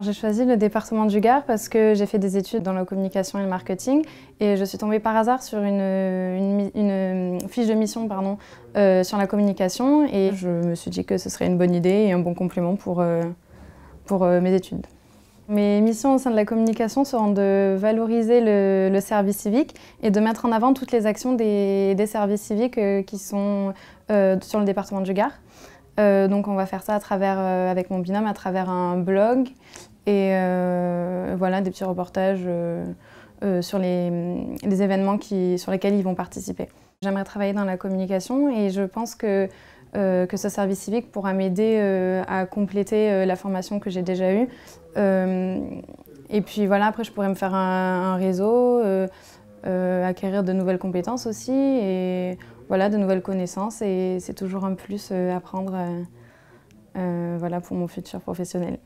J'ai choisi le département du Gard parce que j'ai fait des études dans la communication et le marketing et je suis tombée par hasard sur une, euh, fiche de mission pardon, euh, sur la communication et je me suis dit que ce serait une bonne idée et un bon complément pour, euh, pour mes études. Mes missions au sein de la communication seront de valoriser le, le service civique et de mettre en avant toutes les actions des, des services civiques qui sont sur le département du Gard. Euh, donc on va faire ça à travers, euh, avec mon binôme à travers un blog et euh, voilà des petits reportages sur les, événements qui, sur lesquels ils vont participer. J'aimerais travailler dans la communication et je pense que, que ce service civique pourra m'aider à compléter la formation que j'ai déjà eue. et puis voilà, après je pourrais me faire un, un réseau. Euh, acquérir de nouvelles compétences aussi et voilà, de nouvelles connaissances et c'est toujours un plus à euh, prendre euh, voilà, pour mon futur professionnel.